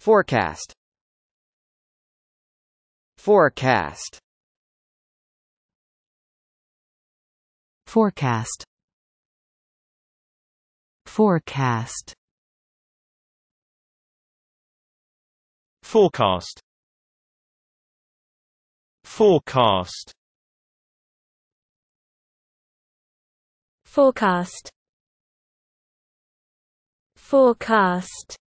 Forecast Forecast Forecast Forecast Forecast Forecast Forecast Forecast